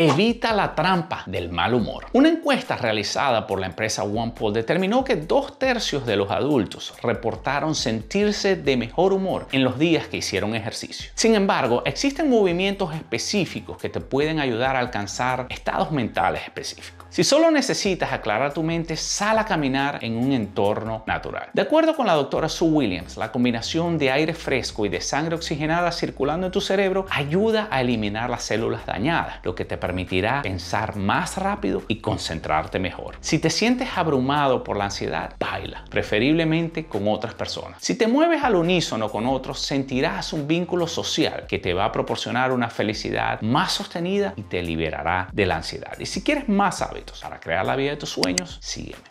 Evita la trampa del mal humor. Una encuesta realizada por la empresa OnePoll determinó que dos tercios de los adultos reportaron sentirse de mejor humor en los días que hicieron ejercicio. Sin embargo, existen movimientos específicos que te pueden ayudar a alcanzar estados mentales específicos. Si solo necesitas aclarar tu mente, sal a caminar en un entorno natural. De acuerdo con la doctora Sue Williams, la combinación de aire fresco y de sangre oxigenada circulando en tu cerebro ayuda a eliminar las células dañadas, lo que te permitirá pensar más rápido y concentrarte mejor. Si te sientes abrumado por la ansiedad, baila, preferiblemente con otras personas. Si te mueves al unísono con otros, sentirás un vínculo social que te va a proporcionar una felicidad más sostenida y te liberará de la ansiedad. Y si quieres más hábitos para crear la vida de tus sueños, sígueme.